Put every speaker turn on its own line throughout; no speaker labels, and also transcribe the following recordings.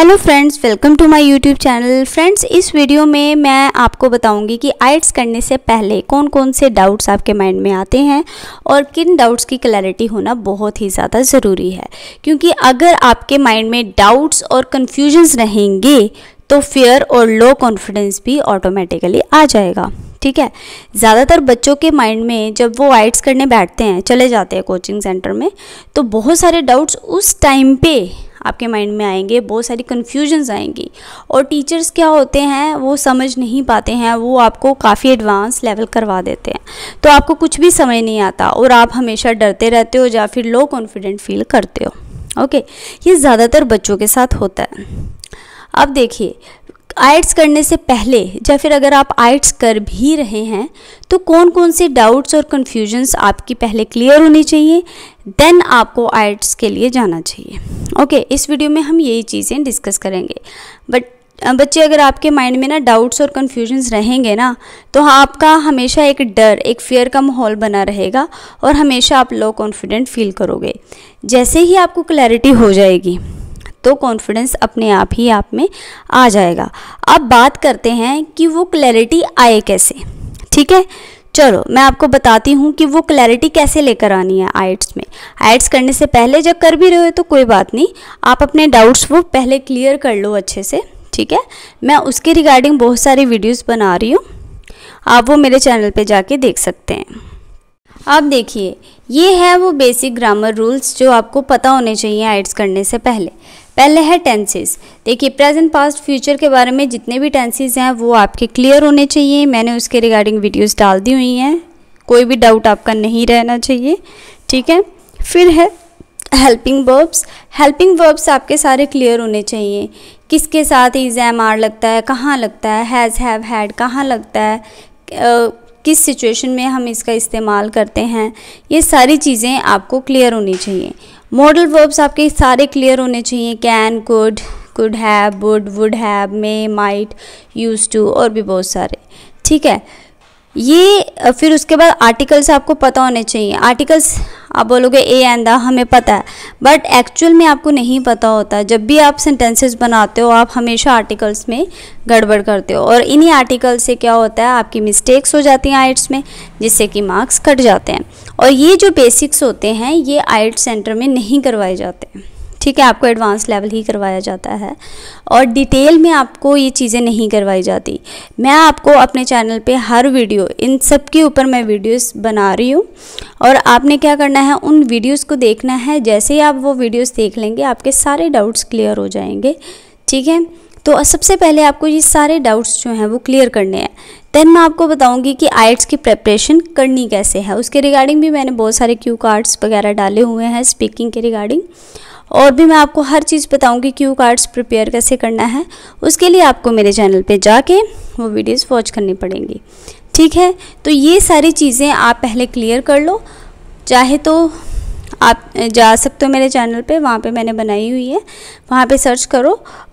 hello friends welcome to my YouTube channel friends इस video में मैं आपको बताऊंगी कि आइट्स करने से पहले कौन कौन से डाउट्स आपके माइंड में आते हैं और किन डाउट्स की क्लैरिटी होना बहुत ही ज़्यादा ज़रूरी है क्योंकि अगर आपके माइंड में डाउट्स और कन्फ्यूजन्स रहेंगे तो फियर और लो कॉन्फिडेंस भी ऑटोमेटिकली आ जाएगा ठीक है ज़्यादातर बच्चों के माइंड में जब वो आइट्स करने बैठते हैं चले जाते हैं कोचिंग सेंटर में तो बहुत सारे डाउट्स उस टाइम पे आपके माइंड में आएंगे बहुत सारी कन्फ्यूजन्स आएंगी और टीचर्स क्या होते हैं वो समझ नहीं पाते हैं वो आपको काफ़ी एडवांस लेवल करवा देते हैं तो आपको कुछ भी समझ नहीं आता और आप हमेशा डरते रहते हो या फिर लो कॉन्फिडेंट फील करते हो ओके ये ज़्यादातर बच्चों के साथ होता है अब देखिए आइट्स करने से पहले या फिर अगर आप आइट्स कर भी रहे हैं तो कौन कौन से डाउट्स और कन्फ्यूजन्स आपकी पहले क्लियर होनी चाहिए देन आपको आइट्स के लिए जाना चाहिए ओके okay, इस वीडियो में हम यही चीज़ें डिस्कस करेंगे बट बच्चे अगर आपके माइंड में ना डाउट्स और कन्फ्यूजन्स रहेंगे ना तो आपका हमेशा एक डर एक फियर का माहौल बना रहेगा और हमेशा आप लो कॉन्फिडेंट फील करोगे जैसे ही आपको क्लैरिटी हो जाएगी तो कॉन्फिडेंस अपने आप ही आप में आ जाएगा अब बात करते हैं कि वो क्लैरिटी आए कैसे ठीक है चलो मैं आपको बताती हूँ कि वो क्लैरिटी कैसे लेकर आनी है आइट्स में आइट्स करने से पहले जब कर भी रहे हो तो कोई बात नहीं आप अपने डाउट्स वो पहले क्लियर कर लो अच्छे से ठीक है मैं उसके रिगार्डिंग बहुत सारी वीडियोस बना रही हूँ आप वो मेरे चैनल पे जाके देख सकते हैं अब देखिए ये है वो बेसिक ग्रामर रूल्स जो आपको पता होने चाहिए आइट्स करने से पहले पहले है टेंसेस देखिए प्रेजेंट पास्ट फ्यूचर के बारे में जितने भी टेंसेस हैं वो आपके क्लियर होने चाहिए मैंने उसके रिगार्डिंग वीडियोस डाल दी हुई हैं कोई भी डाउट आपका नहीं रहना चाहिए ठीक है फिर है हेल्पिंग वर्ब्स हेल्पिंग वर्ब्स आपके सारे क्लियर होने चाहिए किसके साथ इज एम आर लगता है कहाँ लगता है हैज़ हैव हैड कहाँ लगता है किस सिचुएशन में हम इसका इस्तेमाल करते हैं ये सारी चीज़ें आपको क्लियर होनी चाहिए मॉडल वर्ब्स आपके सारे क्लियर होने चाहिए can could could have would would have may might use to और भी बहुत सारे ठीक है ये फिर उसके बाद आर्टिकल्स आपको पता होने चाहिए आर्टिकल्स आप बोलोगे ए एंड द हमें पता है बट एक्चुअल में आपको नहीं पता होता जब भी आप सेंटेंसेस बनाते हो आप हमेशा आर्टिकल्स में गड़बड़ करते हो और इन्हीं आर्टिकल से क्या होता है आपकी मिस्टेक्स हो जाती हैं आइट्स में जिससे कि मार्क्स कट जाते हैं और ये जो बेसिक्स होते हैं ये आइट सेंटर में नहीं करवाए जाते हैं ठीक है आपको एडवांस लेवल ही करवाया जाता है और डिटेल में आपको ये चीज़ें नहीं करवाई जाती मैं आपको अपने चैनल पे हर वीडियो इन सब के ऊपर मैं वीडियोस बना रही हूँ और आपने क्या करना है उन वीडियोस को देखना है जैसे ही आप वो वीडियोस देख लेंगे आपके सारे डाउट्स क्लियर हो जाएंगे ठीक है तो सबसे पहले आपको ये सारे डाउट्स जो हैं वो क्लियर करने हैं देन मैं आपको बताऊंगी कि आइट्स की प्रेपरेशन करनी कैसे है उसके रिगार्डिंग भी मैंने बहुत सारे क्यू कार्ड्स वगैरह डाले हुए हैं स्पीकिंग के रिगार्डिंग और भी मैं आपको हर चीज़ बताऊंगी क्यू कार्ड्स प्रिपेयर कैसे करना है उसके लिए आपको मेरे चैनल पे जाके वो वीडियोस वॉच करनी पड़ेंगी ठीक है तो ये सारी चीज़ें आप पहले क्लियर कर लो चाहे तो आप जा सकते हो मेरे चैनल पे वहाँ पे मैंने बनाई हुई है वहाँ पे सर्च करो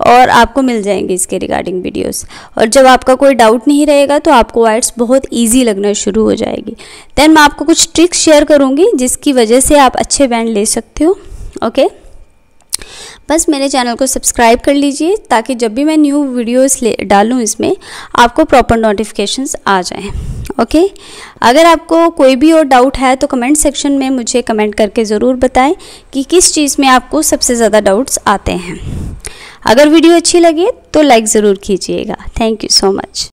और आपको मिल जाएंगे इसके रिगार्डिंग वीडियोस और जब आपका कोई डाउट नहीं रहेगा तो आपको वाइट्स बहुत इजी लगना शुरू हो जाएगी देन मैं आपको कुछ ट्रिक्स शेयर करूँगी जिसकी वजह से आप अच्छे बैंड ले सकते हो ओके बस मेरे चैनल को सब्सक्राइब कर लीजिए ताकि जब भी मैं न्यू ले डालूँ इसमें आपको प्रॉपर नोटिफिकेशन आ जाएँ ओके अगर आपको कोई भी और डाउट है तो कमेंट सेक्शन में मुझे कमेंट करके ज़रूर बताएं कि किस चीज़ में आपको सबसे ज़्यादा डाउट्स आते हैं अगर वीडियो अच्छी लगे तो लाइक ज़रूर कीजिएगा थैंक यू सो मच